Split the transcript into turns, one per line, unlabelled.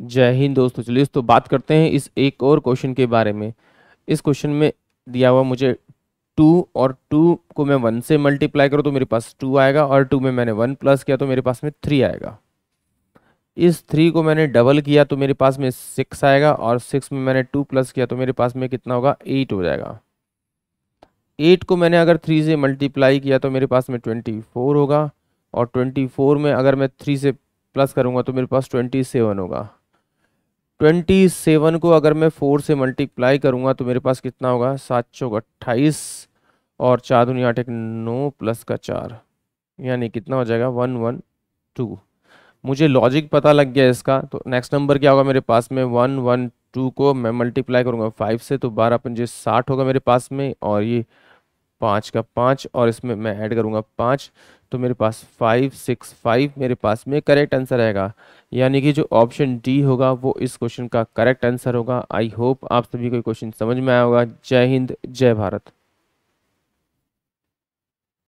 जय हिंद दोस्तों चलिए दोस्तों बात करते हैं इस एक और क्वेश्चन के बारे में इस क्वेश्चन में दिया हुआ मुझे टू और टू को मैं वन से मल्टीप्लाई करूँ तो मेरे पास टू आएगा और टू में मैंने वन प्लस किया तो मेरे पास में थ्री आएगा इस थ्री को मैंने डबल किया तो मेरे पास में सिक्स आएगा और सिक्स में मैंने टू प्लस किया तो मेरे पास में कितना होगा एट हो जाएगा एट को मैंने अगर थ्री से मल्टीप्लाई किया तो मेरे पास में ट्वेंटी फोर होगा और ट्वेंटी फोर में अगर मैं थ्री से प्लस करूँगा तो मेरे पास ट्वेंटी सेवन होगा ट्वेंटी सेवन को अगर मैं फोर से मल्टीप्लाई करूँगा तो मेरे पास कितना होगा सात चौक अट्ठाईस और चार दुनिया आठ एक नौ प्लस का चार यानी कितना हो जाएगा वन वन टू मुझे लॉजिक पता लग गया इसका तो नेक्स्ट नंबर क्या होगा मेरे पास में वन वन टू को मैं मल्टीप्लाई करूँगा फाइव से तो बारह पंजे साठ होगा मेरे पास में और ये पाँच का पाँच और इसमें मैं ऐड करूँगा पाँच तो मेरे पास फाइव सिक्स फाइव मेरे पास में करेक्ट आंसर आएगा यानी कि जो ऑप्शन डी होगा वो इस क्वेश्चन का करेक्ट आंसर होगा आई होप आप सभी को क्वेश्चन समझ में आया होगा जय हिंद जय भारत